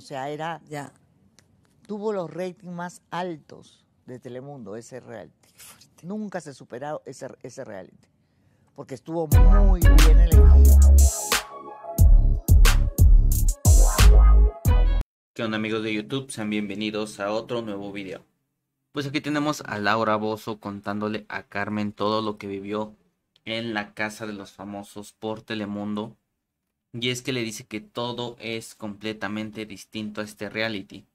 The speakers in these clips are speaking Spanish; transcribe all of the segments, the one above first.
O sea, era. Ya. Tuvo los ratings más altos de Telemundo, ese reality. Nunca se superó ese, ese reality. Porque estuvo muy bien elegido. ¿Qué onda amigos de YouTube? Sean bienvenidos a otro nuevo video. Pues aquí tenemos a Laura Bozo contándole a Carmen todo lo que vivió en la casa de los famosos por Telemundo y es que le dice que todo es completamente distinto a este reality.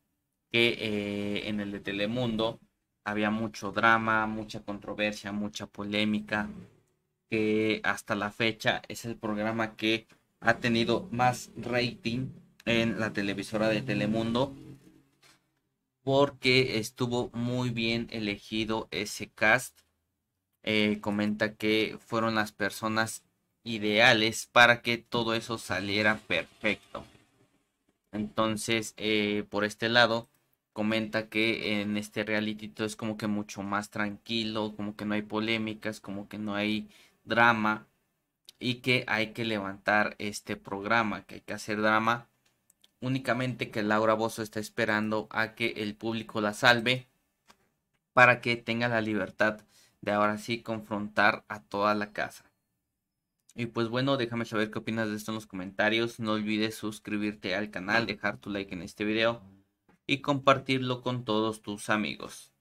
Que eh, en el de Telemundo había mucho drama, mucha controversia, mucha polémica. Que hasta la fecha es el programa que ha tenido más rating en la televisora de Telemundo. Porque estuvo muy bien elegido ese cast. Eh, comenta que fueron las personas ideales para que todo eso saliera perfecto. Entonces, eh, por este lado, comenta que en este reality todo es como que mucho más tranquilo, como que no hay polémicas, como que no hay drama y que hay que levantar este programa, que hay que hacer drama. Únicamente que Laura Bozo está esperando a que el público la salve para que tenga la libertad de ahora sí confrontar a toda la casa. Y pues bueno, déjame saber qué opinas de esto en los comentarios. No olvides suscribirte al canal, dejar tu like en este video y compartirlo con todos tus amigos.